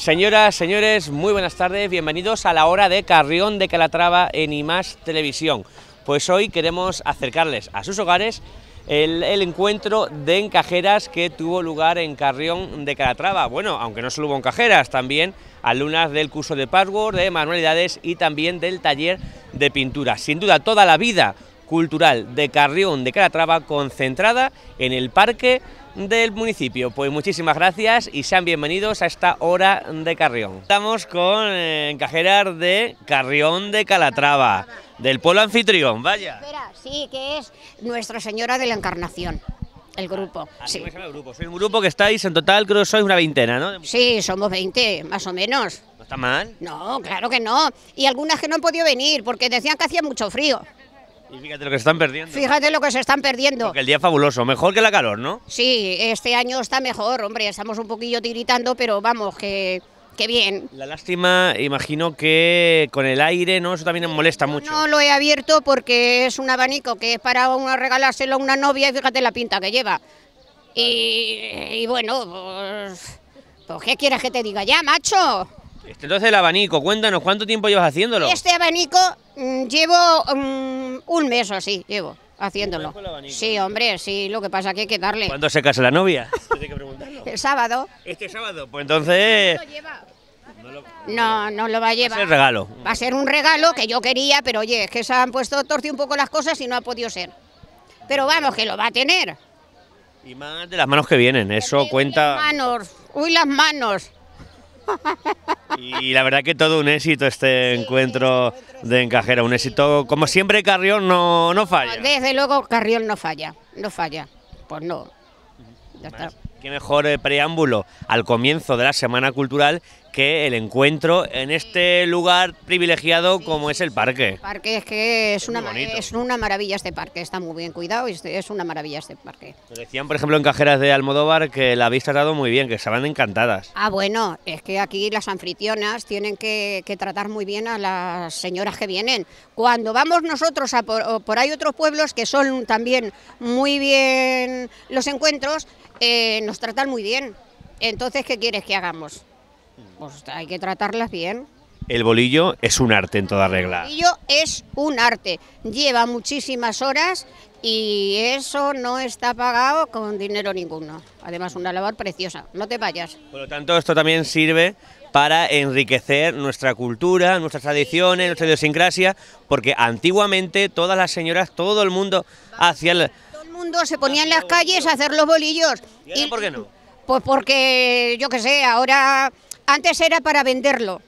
Señoras, señores, muy buenas tardes, bienvenidos a la hora de Carrión de Calatrava en IMAS Televisión. Pues hoy queremos acercarles a sus hogares el, encuentro de encajeras que tuvo lugar en Carrión de Calatrava. Bueno, aunque no solo hubo encajeras, también alumnas del curso de password, de manualidades y también del taller de pintura. Sin duda, toda la vida cultural de Carrión de Calatrava concentrada en el Parque del municipio. Pues muchísimas gracias y sean bienvenidos a esta hora de Carrión. Estamos con encajeras eh, de Carrión de Calatrava, del pueblo anfitrión, vaya. Espera, sí, que es Nuestra Señora de la Encarnación. El grupo, ah, sí. el grupo. Soy un grupo que estáis en total, creo que sois una veintena, ¿no? Sí, somos veinte, más o menos. ¿No está mal? No, claro que no. Y algunas que no han podido venir porque decían que hacía mucho frío. Y fíjate lo que se están perdiendo. Fíjate lo que se están perdiendo. Porque el día fabuloso, mejor que la calor, ¿no? Sí, este año está mejor, hombre, estamos un poquillo tiritando, pero vamos, que bien. La lástima, imagino que con el aire, ¿no? Eso también molesta mucho. No lo he abierto porque es un abanico que es para una, regalárselo a una novia y fíjate la pinta que lleva. Y, bueno, pues, pues, ¿qué quieres que te diga ya, macho? Este, entonces el abanico, cuéntanos, ¿cuánto tiempo llevas haciéndolo? Este abanico mm, llevo mm, un mes o así, llevo haciéndolo. Sí, hombre, sí, lo que pasa que hay que darle. ¿Cuándo se casa la novia? El sábado. Este sábado, pues entonces... No, no lo va a llevar. Va a ser regalo. Va a ser un regalo que yo quería, pero oye, es que se han puesto torcido un poco las cosas y no ha podido ser. Pero vamos, que lo va a tener. Y más de las manos que vienen, eso cuenta... Las manos, uy, las manos. Y la verdad que todo un éxito este encuentro de Encajera, un éxito como siempre Carrión no, no falla. Desde luego Carrión no falla, no falla, pues no. Ya está. Qué mejor eh, preámbulo al comienzo de la Semana Cultural que el encuentro en este lugar privilegiado como es el parque. parque es que es, una, es una maravilla este parque, está muy bien cuidado y es una maravilla este parque. decían, por ejemplo, en Cajeras de Almodóvar que la habéis tratado muy bien, que estaban encantadas. Ah, bueno, es que aquí las anfitrionas tienen que, tratar muy bien a las señoras que vienen. Cuando vamos nosotros por, por ahí otros pueblos que son también muy bien los encuentros, eh, nos tratan muy bien. Entonces, ¿qué quieres que hagamos? Pues hay que tratarlas bien. El bolillo es un arte en toda regla. El bolillo es un arte. Lleva muchísimas horas y eso no está pagado con dinero ninguno. Además, una labor preciosa. No te vayas. Por lo tanto, esto también sirve para enriquecer nuestra cultura, nuestras tradiciones, nuestra idiosincrasia, porque antiguamente todas las señoras, todo el mundo hacía... El, se ponía en las calles a hacer los bolillos. ¿Y, por qué no? Pues porque, yo qué sé, ahora... Antes era para venderlo.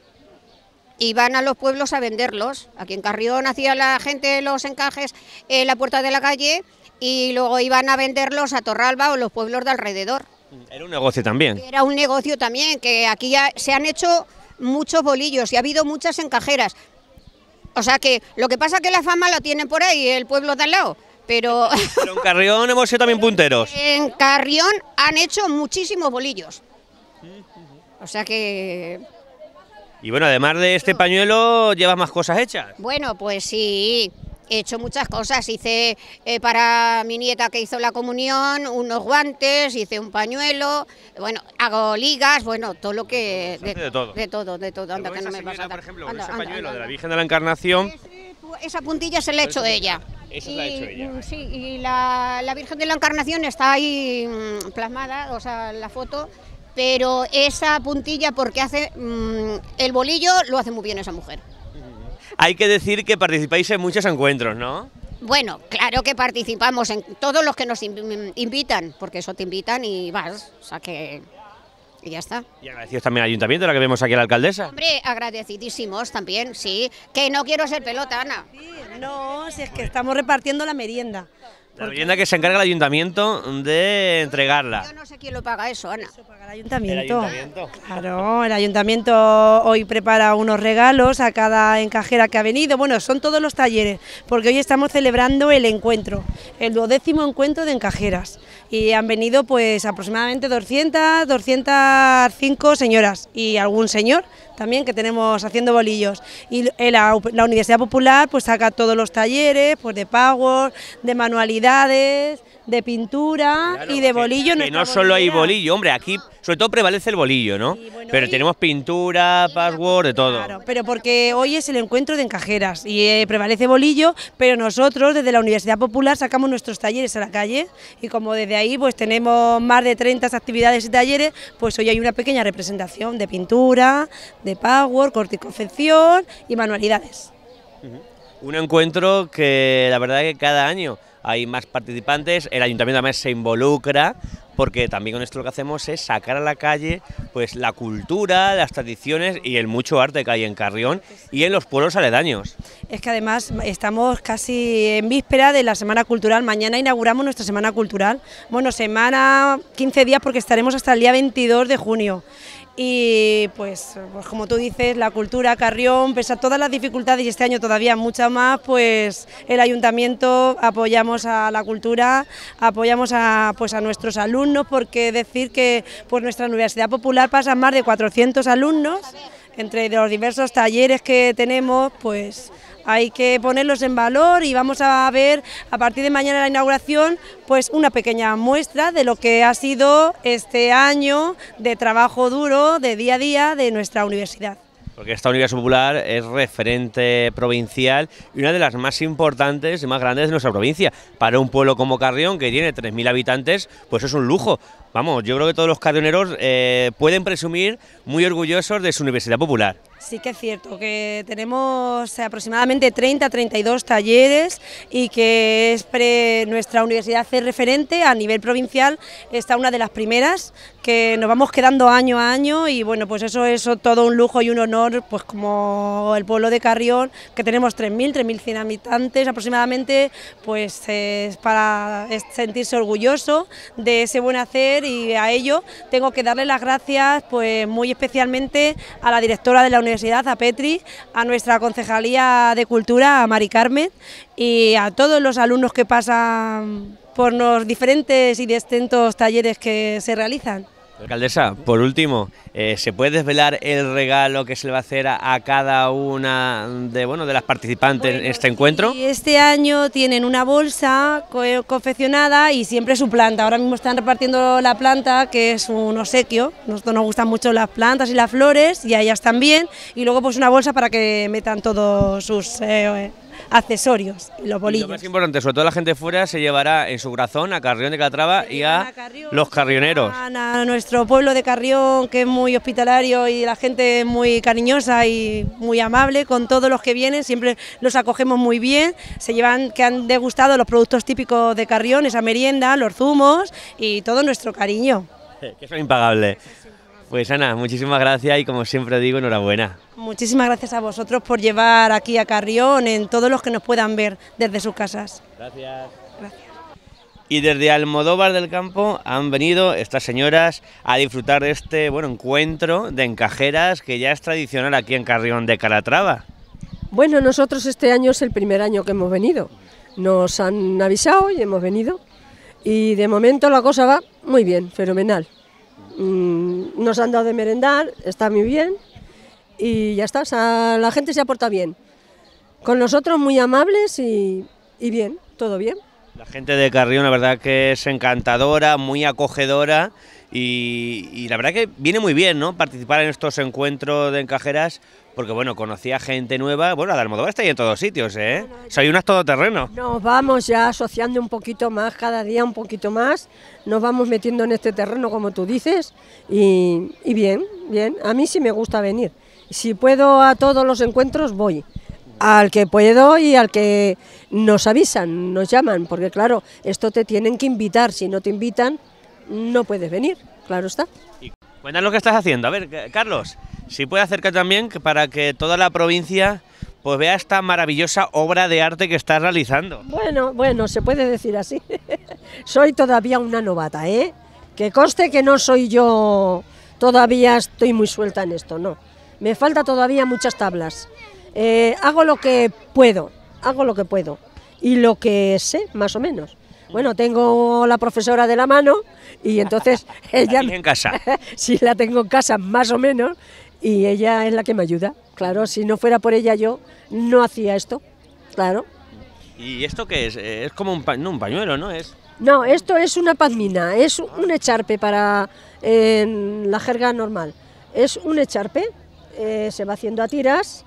Iban a los pueblos a venderlos. Aquí en Carrión hacía la gente los encajes en la puerta de la calle y luego iban a venderlos a Torralba o los pueblos de alrededor. Mm, era un negocio también. Era un negocio también, que aquí ya se han hecho muchos bolillos y ha habido muchas encajeras. O sea que lo que pasa es que la fama la tienen por ahí, el pueblo de al lado. Pero... en Carrión hemos sido también punteros. En Carrión han hecho muchísimos bolillos. O sea que... Y bueno, además de este pañuelo, ¿llevas más cosas hechas? Bueno, pues sí, he hecho muchas cosas. Hice eh, para mi nieta que hizo la comunión unos guantes, hice un pañuelo, bueno, hago ligas, bueno, todo lo que... De, todo. De todo, de todo. Anda, que no me pasa. Por ejemplo, ese pañuelo de la Virgen de la Encarnación... Esa puntilla es el hecho de ella. la ha hecho ella. Mm, sí, y la, Virgen de la Encarnación está ahí mm, plasmada, o sea, la foto, pero esa puntilla porque hace mm, el bolillo lo hace muy bien esa mujer. Hay que decir que participáis en muchos encuentros, ¿no? Bueno, claro que participamos en todos los que nos invitan, porque eso te invitan y vas, o sea que y ya está. Y agradecidos también al ayuntamiento, la que vemos aquí a la alcaldesa. Hombre, agradecidísimos también, sí. Que no quiero ser pelota, Ana. no, si es que estamos repartiendo la merienda. La vivienda que se encarga el ayuntamiento de entregarla. Yo no sé quién lo paga eso, Ana. Eso paga el ayuntamiento. Claro, el ayuntamiento hoy prepara unos regalos a cada encajera que ha venido. Bueno, son todos los talleres, porque hoy estamos celebrando el encuentro, el duodécimo encuentro de encajeras. Y han venido pues aproximadamente 200, 205 señoras y algún señor también que tenemos haciendo bolillos. Y la, Universidad Popular pues saca todos los talleres pues de power, de manualidades, de pintura y de bolillo. Que, no solo hay bolillo, hombre, aquí sobre todo prevalece el bolillo, ¿no? pero tenemos pintura, password, de todo. Claro, pero porque hoy es el encuentro de encajeras y eh, prevalece bolillo, pero nosotros desde la Universidad Popular sacamos nuestros talleres a la calle y como desde ahí pues tenemos más de 30 actividades y talleres, pues hoy hay una pequeña representación de pintura, de Power, corticofección y manualidades. Un encuentro que la verdad que cada año hay más participantes, el ayuntamiento además se involucra, porque también con esto lo que hacemos es sacar a la calle pues la cultura, las tradiciones y el mucho arte que hay en Carrión y en los pueblos aledaños. Es que además estamos casi en víspera de la Semana Cultural, mañana inauguramos nuestra Semana Cultural, bueno, semana 15 días porque estaremos hasta el día 22 de junio y pues, pues, como tú dices, la cultura, Carrión, pese a todas las dificultades y este año todavía mucha más, pues el ayuntamiento apoyamos a la cultura, apoyamos a, pues, nuestros alumnos, porque decir que pues, nuestra Universidad Popular pasa más de 400 alumnos, entre los diversos talleres que tenemos, pues hay que ponerlos en valor y vamos a ver a partir de mañana la inauguración pues una pequeña muestra de lo que ha sido este año de trabajo duro, de día a día de nuestra universidad. Porque esta Universidad Popular es referente provincial y una de las más importantes y más grandes de nuestra provincia. Para un pueblo como Carrión, que tiene 3.000 habitantes, pues es un lujo. Vamos, yo creo que todos los carrioneros eh, pueden presumir muy orgullosos de su Universidad Popular. Sí que es cierto que tenemos aproximadamente 30, 32 talleres y que es nuestra universidad es referente a nivel provincial, está una de las primeras que nos vamos quedando año a año y bueno, pues eso es todo un lujo y un honor, pues como el pueblo de Carrión, que tenemos 3.000, 3.100 habitantes aproximadamente, pues es para sentirse orgulloso de ese buen hacer y a ello tengo que darle las gracias pues muy especialmente a la directora de la universidad a Petri, a nuestra concejalía de cultura, a Mari Carmen y a todos los alumnos que pasan por los diferentes y distintos talleres que se realizan. Alcaldesa, por último, eh, ¿se puede desvelar el regalo que se le va a hacer a, cada una de, bueno, de las participantes en este encuentro? este año tienen una bolsa confeccionada y siempre su planta. Ahora mismo están repartiendo la planta, que es un obsequio. Nosotros nos gustan mucho las plantas y las flores, y a ellas también. Y luego pues una bolsa para que metan todos sus... Eh, accesorios, los bolillos. Y lo más importante, sobre todo la gente fuera, se llevará en su corazón a Carrión de Calatrava y a, los carrioneros. A nuestro pueblo de Carrión, que es muy hospitalario y la gente es muy cariñosa y muy amable con todos los que vienen, siempre los acogemos muy bien, se llevan, que han degustado los productos típicos de Carrión, esa merienda, los zumos y todo nuestro cariño. Que es impagable. Pues Ana, muchísimas gracias y como siempre digo, enhorabuena. Muchísimas gracias a vosotros por llevar aquí a Carrión en todos los que nos puedan ver desde sus casas. Gracias. gracias. Y desde Almodóvar del Campo han venido estas señoras a disfrutar de este bueno, encuentro de encajeras que ya es tradicional aquí en Carrión de Calatrava. Bueno, nosotros este año es el primer año que hemos venido. Nos han avisado y hemos venido. Y de momento la cosa va muy bien, fenomenal. Mm, nos han dado de merendar, está muy bien y ya está, la gente se aporta bien. Con nosotros muy amables y, bien, todo bien. La gente de Carrión, la verdad que es encantadora, muy acogedora y, la verdad que viene muy bien, ¿no? Participar en estos encuentros de encajeras, porque bueno, conocía gente nueva. Bueno, la Almodóvar está ahí en todos sitios, ¿eh? Soy unas todoterreno. Nos vamos ya asociando un poquito más, cada día un poquito más. Nos vamos metiendo en este terreno, como tú dices. Y, y bien, bien. A mí sí me gusta venir. Si puedo a todos los encuentros, voy al que puedo y al que nos avisan, nos llaman, porque claro, esto te tienen que invitar, si no te invitan, no puedes venir, claro está. Y lo que estás haciendo. A ver, Carlos, si puede acercar también para que toda la provincia pues vea esta maravillosa obra de arte que estás realizando. Bueno, bueno, se puede decir así. soy todavía una novata, ¿eh? Que conste que no soy yo, todavía estoy muy suelta en esto, no. Me falta todavía muchas tablas. Eh, hago lo que puedo, hago lo que puedo y lo que sé, más o menos. Bueno, tengo la profesora de la mano y entonces ella... La en casa. sí, la tengo en casa más o menos y ella es la que me ayuda. Claro, si no fuera por ella yo no hacía esto, claro. ¿Y esto qué es? Eh, es como un, pañuelo, ¿no? Es... No, esto es una padmina, es un ah. echarpe para la jerga normal. Es un echarpe, eh, se va haciendo a tiras,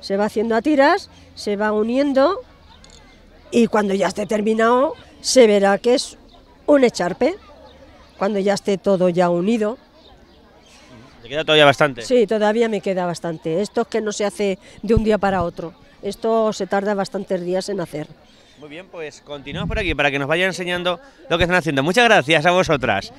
se va haciendo a tiras, se va uniendo y cuando ya esté terminado se verá que es un echarpe cuando ya esté todo ya unido. ¿Te queda todavía bastante? Sí, todavía me queda bastante. Esto es que no se hace de un día para otro. Esto se tarda bastantes días en hacer. Muy bien, pues continuamos por aquí para que nos vayan enseñando lo que están haciendo. Muchas gracias a vosotras.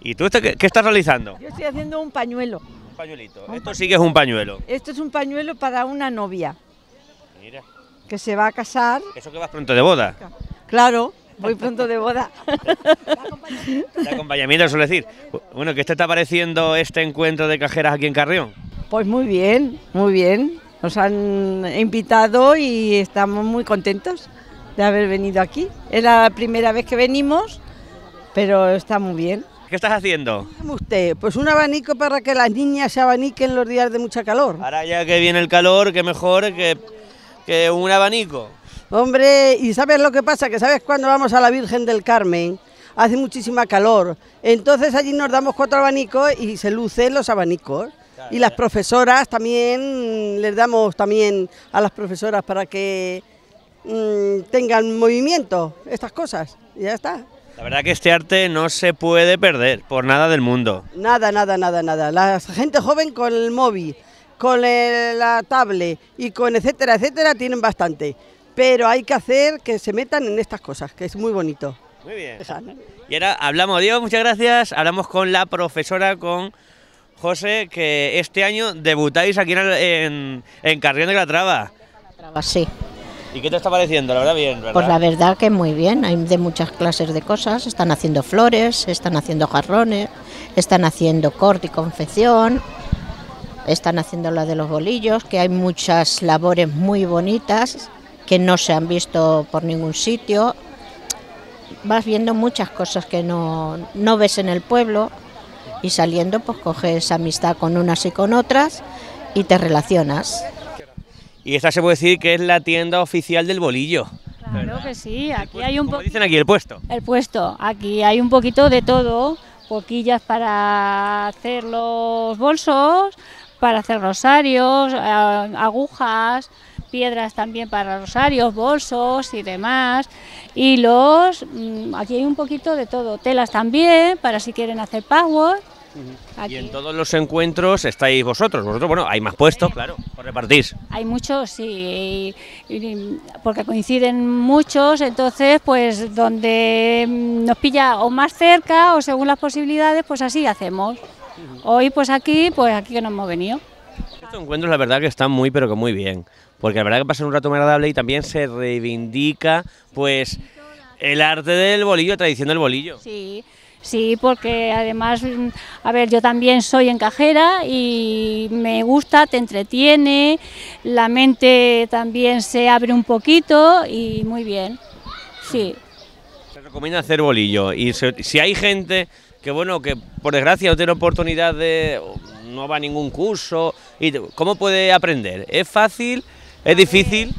¿Y tú qué, estás realizando? Yo estoy haciendo un pañuelo. Un pañuelito. Esto sí que es un pañuelo. Esto es un pañuelo para una novia. Mira que se va a casar. Eso que vas pronto de boda. Claro, voy pronto de boda. de acompañamiento, suele decir. Bueno, ¿qué te está pareciendo este encuentro de cajeras aquí en Carrión? Pues muy bien, muy bien. Nos han invitado y estamos muy contentos de haber venido aquí. Es la primera vez que venimos, pero está muy bien. ¿Qué estás haciendo? Usted, pues un abanico para que las niñas se abaniquen los días de mucha calor. Ahora ya que viene el calor, qué mejor que que un abanico. Hombre, ¿y sabes lo que pasa? Que sabes cuando vamos a la Virgen del Carmen, hace muchísima calor. Entonces allí nos damos cuatro abanicos y se lucen los abanicos. y las profesoras también, mm, les damos también a las profesoras para que mm, tengan movimiento, estas cosas. Y ya está. La verdad que este arte no se puede perder por nada del mundo. Nada, nada, nada, nada. La gente joven con el móvil, con la tablet y con etcétera, etcétera, tienen bastante. Pero hay que hacer que se metan en estas cosas, que es muy bonito. Muy bien. Y ahora hablamos, Dios, muchas gracias. Hablamos con la profesora, con José, que este año debutáis aquí en, en, Carrión de la Traba. sí. ¿Y qué te está pareciendo? La verdad, bien, Pues la verdad que muy bien. Hay de muchas clases de cosas. Están haciendo flores, están haciendo jarrones, están haciendo corte y confección están haciendo la de los bolillos, que hay muchas labores muy bonitas que no se han visto por ningún sitio. Vas viendo muchas cosas que no, ves en el pueblo y saliendo pues coges amistad con unas y con otras y te relacionas. Y esta se puede decir que es la tienda oficial del bolillo. Claro que sí, aquí hay un poquito... dicen aquí, el puesto? El puesto, aquí hay un poquito de todo, poquillas para hacer los bolsos, para hacer rosarios, eh, agujas, piedras también para rosarios, bolsos y demás. Y los, mm, aquí hay un poquito de todo, telas también, para si quieren hacer power. Y en todos los encuentros estáis vosotros. Vosotros, bueno, hay más puestos, claro, por repartir. Hay muchos, sí, porque coinciden muchos, entonces, pues donde mm, nos pilla o más cerca o según las posibilidades, pues así hacemos. Hoy pues aquí, pues aquí que nos hemos venido. Estos encuentros la verdad que están muy pero que muy bien, porque la verdad que pasa un rato muy agradable y también se reivindica pues el arte del bolillo, tradición del bolillo. Sí, sí, porque además, a ver, yo también soy encajera y me gusta, te entretiene, la mente también se abre un poquito y muy bien, sí. Se recomienda hacer bolillo y si hay gente que bueno, que por desgracia no tiene oportunidad de, no va a ningún curso, y ¿cómo puede aprender? ¿Es fácil? ¿Es difícil?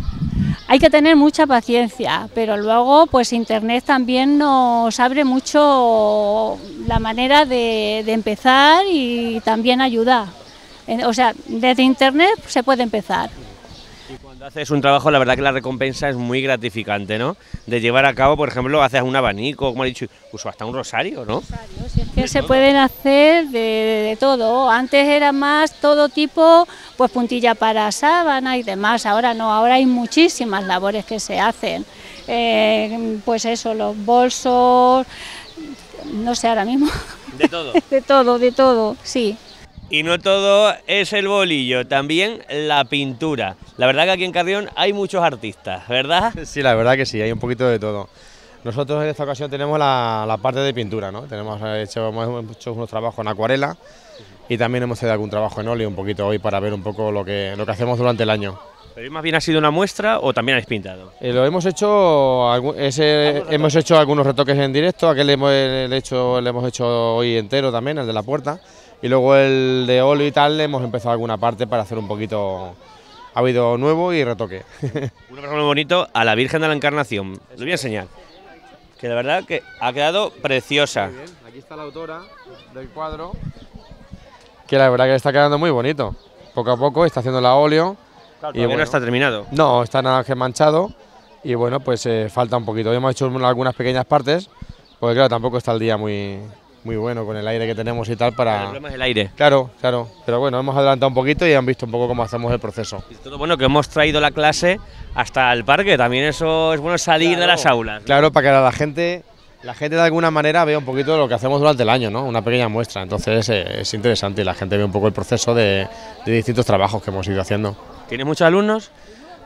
Hay que tener mucha paciencia, pero luego pues Internet también nos abre mucho la manera de, empezar y también ayudar O sea, desde Internet se puede empezar haces un trabajo, la verdad que la recompensa es muy gratificante, ¿no? De llevar a cabo, por ejemplo, haces un abanico, como he dicho, incluso hasta un rosario, ¿no? Rosario, si es que se pueden hacer de, todo. Antes era más todo tipo, pues puntilla para sábana y demás. Ahora no, ahora hay muchísimas labores que se hacen. Eh, pues eso, los bolsos, no sé ahora mismo. De todo. de todo, de todo, sí. Y no todo es el bolillo, también la pintura. La verdad que aquí en Carrión hay muchos artistas, ¿verdad? Sí, la verdad que sí, hay un poquito de todo. Nosotros en esta ocasión tenemos la, parte de pintura, ¿no? Tenemos eh, hecho, hemos hecho unos trabajos en acuarela y también hemos hecho algún trabajo en óleo un poquito hoy para ver un poco lo que, lo que hacemos durante el año. ¿Pero más bien ha sido una muestra o también habéis pintado? Eh, lo hemos hecho, eh, hemos hecho algunos retoques en directo, aquel le hemos, hecho, le hemos hecho hoy entero también, el de la puerta, y luego el de óleo y tal, le hemos empezado alguna parte para hacer un poquito ha habido nuevo y retoque. Un abrazo muy bonito a la Virgen de la Encarnación. Lo voy a enseñar. Que la verdad que ha quedado preciosa. Aquí está la autora del cuadro. Que la verdad que está quedando muy bonito. Poco a poco está haciendo la óleo. y bueno, está terminado. No, está nada que manchado. Y bueno, pues eh, falta un poquito. hemos hecho algunas pequeñas partes. Porque claro, tampoco está el día muy, muy bueno con el aire que tenemos y tal para... El aire. Claro, claro. Pero bueno, hemos adelantado un poquito y han visto un poco cómo hacemos el proceso. Y todo bueno que hemos traído la clase hasta el parque, también eso es bueno salir de las aulas. Claro, para que la gente la gente de alguna manera vea un poquito de lo que hacemos durante el año, ¿no? Una pequeña muestra. Entonces eh, es interesante y la gente ve un poco el proceso de, de, distintos trabajos que hemos ido haciendo. ...¿tiene muchos alumnos?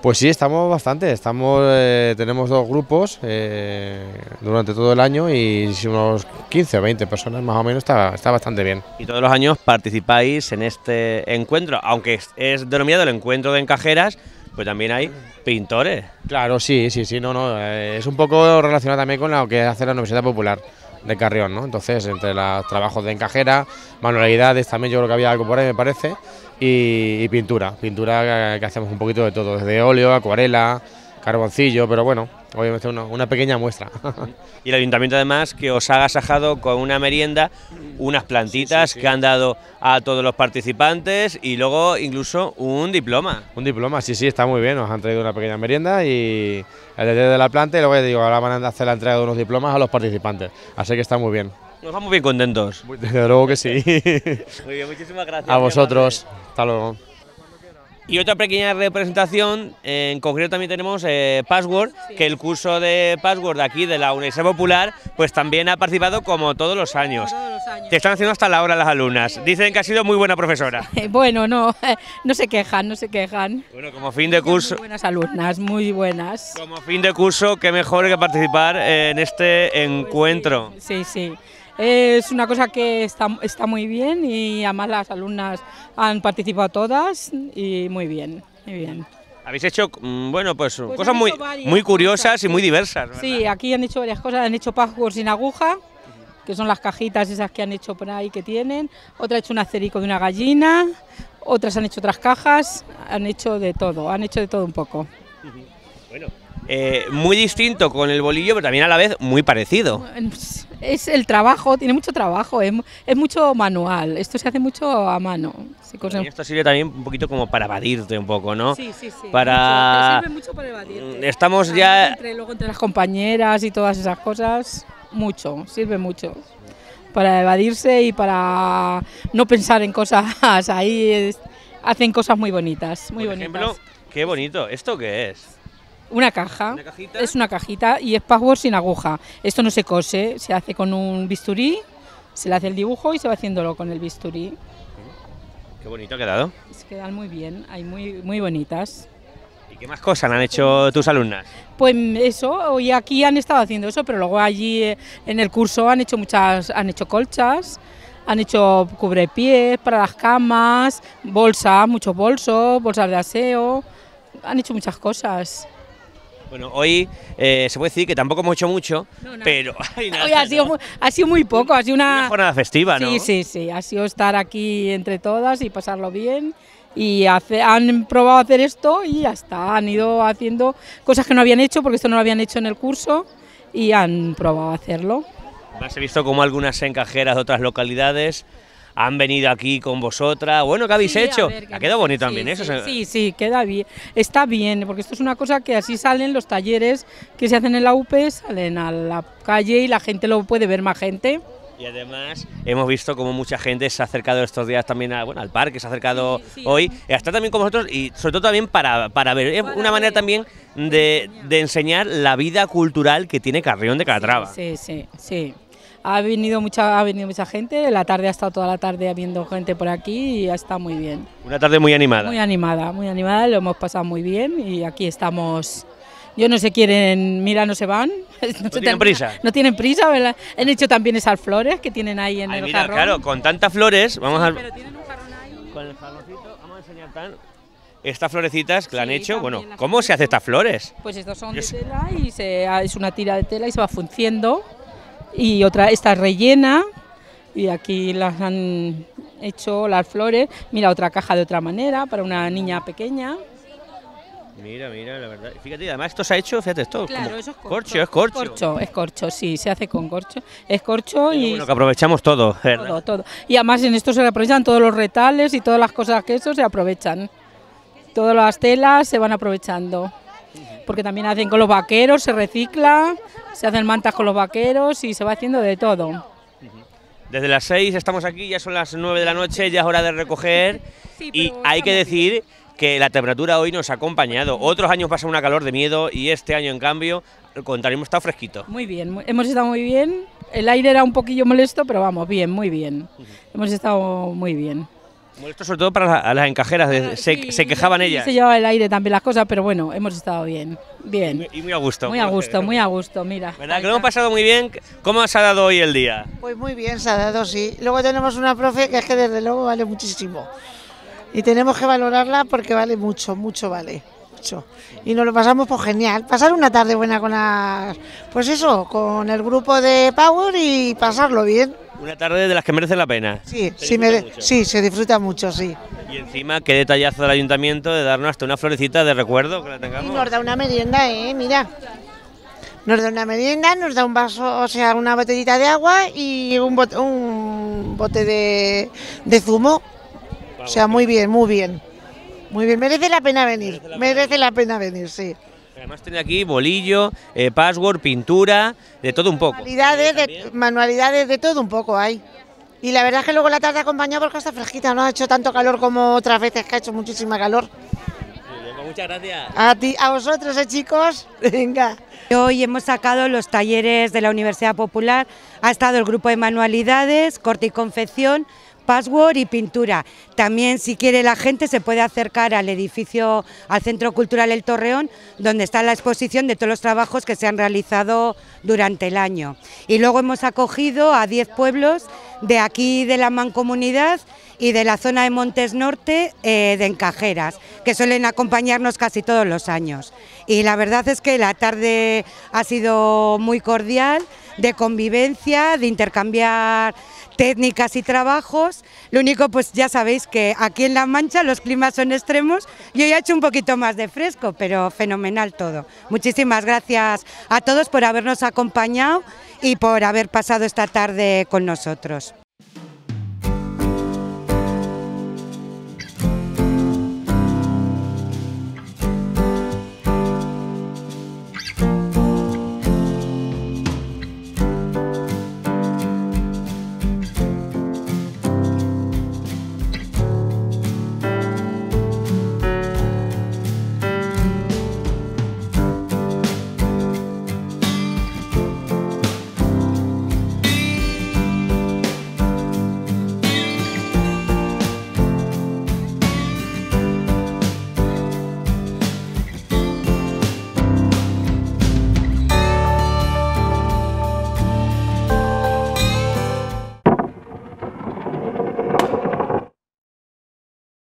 Pues sí, estamos bastante. Estamos, eh, tenemos dos grupos eh, durante todo el año y unos 15 o 20 personas más o menos está, bastante bien. Y todos los años participáis en este encuentro, aunque es, denominado el encuentro de encajeras, pues también hay pintores. Claro, sí, sí, sí, no, no. Eh, es un poco relacionado también con lo que hace la Universidad Popular de Carrión, ¿no? Entonces, entre los trabajos de encajera, manualidades, también yo creo que había algo por ahí, me parece y, pintura, pintura eh, que, hacemos un poquito de todo, desde óleo, acuarela, carboncillo, pero bueno, obviamente una, pequeña muestra. y el ayuntamiento además que os ha agasajado con una merienda, unas plantitas que han dado a todos los participantes y luego incluso un diploma. Un diploma, sí, sí, está muy bien, nos han traído una pequeña merienda y el detalle de la planta y luego digo, ahora van a hacer la entrega de unos diplomas a los participantes, así que está muy bien. Nos vamos bien contentos. Desde luego que sí. Muy bien, muchísimas gracias. A vosotros. Hasta luego. Y otra pequeña representación, en concreto también tenemos eh, Password, que el curso de Password aquí de la Universidad Popular, pues también ha participado como todos los años. Te están haciendo hasta la hora las alumnas. Dicen que ha sido muy buena profesora. bueno, no, no se quejan, no se quejan. Bueno, como fin de curso... Muy buenas alumnas, muy buenas. Como fin de curso, qué mejor que participar eh, en este pues encuentro. sí. sí. Es una cosa que está, está muy bien y además las alumnas han participado todas y muy bien, muy bien. Habéis hecho, mm, bueno, pues, pues cosas muy, muy curiosas y muy diversas. Sí, aquí han hecho varias cosas, han hecho pascuas sin aguja, que son las cajitas esas que han hecho por ahí que tienen, otra ha hecho un acerico de una gallina, otras han hecho otras cajas, han hecho de todo, han hecho de todo un poco. Bueno, eh, muy distinto con el bolillo, pero también a la vez muy parecido. Pues, es el trabajo, tiene mucho trabajo, es, mucho manual, esto se hace mucho a mano. esto sirve también un poquito como para evadirte un poco, ¿no? Sí, sí, sí. Para... sirve mucho para evadirte. Mm, estamos ya... Entre, luego entre las compañeras y todas esas cosas, mucho, sirve mucho. Para evadirse y para no pensar en cosas ahí, hacen cosas muy bonitas, muy Por Ejemplo, qué bonito, ¿esto qué es? Una caja. Es una cajita y es password sin aguja. Esto no se cose, se hace con un bisturí, se le hace el dibujo y se va haciéndolo con el bisturí. Qué bonito ha quedado. Se quedan muy bien, hay muy, muy bonitas. ¿Y qué más cosas han hecho tus alumnas? Pues eso, hoy aquí han estado haciendo eso, pero luego allí eh, en el curso han hecho muchas, han hecho colchas, han hecho cubrepiés para las camas, bolsas, muchos bolsos, bolsas de aseo, han hecho muchas cosas. Bueno, hoy eh, se puede decir que tampoco hemos hecho mucho, pero... hoy ha sido, muy, poco, ha sido una... una jornada festiva, ¿no? Sí, sí, sí, ha sido estar aquí entre todas y pasarlo bien y han probado hacer esto y ya está, han ido haciendo cosas que no habían hecho porque esto no lo habían hecho en el curso y han probado hacerlo. Has he visto como algunas encajeras de otras localidades han venido aquí con vosotras. Bueno, ¿qué habéis hecho? ha quedado bonito también ¿eh? eso. Sí, sí, queda bien. Está bien, porque esto es una cosa que así salen los talleres que se hacen en la UP, salen a la calle y la gente lo puede ver más gente. Y además hemos visto como mucha gente se ha acercado estos días también al parque, se ha acercado hoy, está también con vosotros y sobre todo también para, ver, es ¿eh? una manera también de, de, enseñar la vida cultural que tiene Carrión de Calatrava. Sí, sí, sí. Ha venido mucha, ha venido mucha gente, la tarde ha estado toda la tarde habiendo gente por aquí y ha estado muy bien. Una tarde muy animada. Muy animada, muy animada, lo hemos pasado muy bien y aquí estamos. Yo no sé, quieren, mira, no se van. No, tienen prisa. No tienen prisa, ¿verdad? Han hecho también esas flores que tienen ahí en el mira, Claro, con tantas flores, vamos a... Pero tienen un ahí. Con el vamos a enseñar tan... Estas florecitas que la han hecho, bueno, ¿cómo se hace estas flores? Pues estas son de tela y es una tira de tela y se va funciendo y otra está rellena y aquí las han hecho las flores. Mira, otra caja de otra manera para una niña pequeña. Mira, mira, la verdad. Fíjate, además esto se ha hecho, fíjate, esto es corcho, es corcho. es corcho, sí, se hace con corcho. Es corcho y... Bueno, que aprovechamos todo, ¿verdad? Todo, todo. Y además en esto se aprovechan todos los retales y todas las cosas que eso se aprovechan. Todas las telas se van aprovechando porque también hacen con los vaqueros, se recicla, se hacen mantas con los vaqueros y se va haciendo de todo. Desde las 6 estamos aquí, ya son las 9 de la noche, ya es hora de recoger y hay que decir que la temperatura hoy nos ha acompañado. Otros años pasa una calor de miedo y este año, en cambio, el contrario, está fresquito. Muy bien, hemos estado muy bien. El aire era un poquillo molesto, pero vamos, bien, muy bien. Hemos estado muy bien esto sobre todo para las encajeras, ah, se, quejaban ellas. Se llevaba el aire también las cosas, pero bueno, hemos estado bien. Bien. Y, muy a gusto. Muy a eh, gusto, muy a gusto, mira. ¿Verdad? Que lo hemos pasado muy bien. ¿Cómo se ha dado hoy el día? Pues muy bien, se ha dado, sí. Luego tenemos una profe que es que desde luego vale muchísimo. Y tenemos que valorarla porque vale mucho, mucho vale y nos lo pasamos por pues, genial. Pasar una tarde buena con las, pues eso, con el grupo de Power y pasarlo bien. Una tarde de las que merece la pena. Sí, sí, sí, se disfruta mucho, sí. Y encima, qué detallazo del ayuntamiento de darnos hasta una florecita de recuerdo que la tengamos. Y nos da una merienda, eh, mira. Nos da una merienda, nos da un vaso, o sea, una botellita de agua y un, bote, un bote de, zumo. o sea, muy bien, muy bien. Muy bien, merece la pena venir, merece la, pena, venir, sí. Además tiene aquí bolillo, eh, password, pintura, de todo un poco. Manualidades de, manualidades de todo un poco hay. Y la verdad es que luego la tarde acompañado porque está fresquita, no ha hecho tanto calor como otras veces que ha hecho muchísima calor. Pues muchas gracias. A ti, a vosotros, eh, chicos. Venga. Hoy hemos sacado los talleres de la Universidad Popular. Ha estado el grupo de manualidades, corte y confección, password y pintura. También si quiere la gente se puede acercar al edificio, al Centro Cultural El Torreón, donde está la exposición de todos los trabajos que se han realizado durante el año. Y luego hemos acogido a 10 pueblos de aquí de la mancomunidad y de la zona de Montes Norte eh, de Encajeras, que suelen acompañarnos casi todos los años. Y la verdad es que la tarde ha sido muy cordial, de convivencia, de intercambiar técnicas y trabajos. Lo único, pues ya sabéis que aquí en La Mancha los climas son extremos y hoy ha hecho un poquito más de fresco, pero fenomenal todo. Muchísimas gracias a todos por habernos acompañado y por haber pasado esta tarde con nosotros.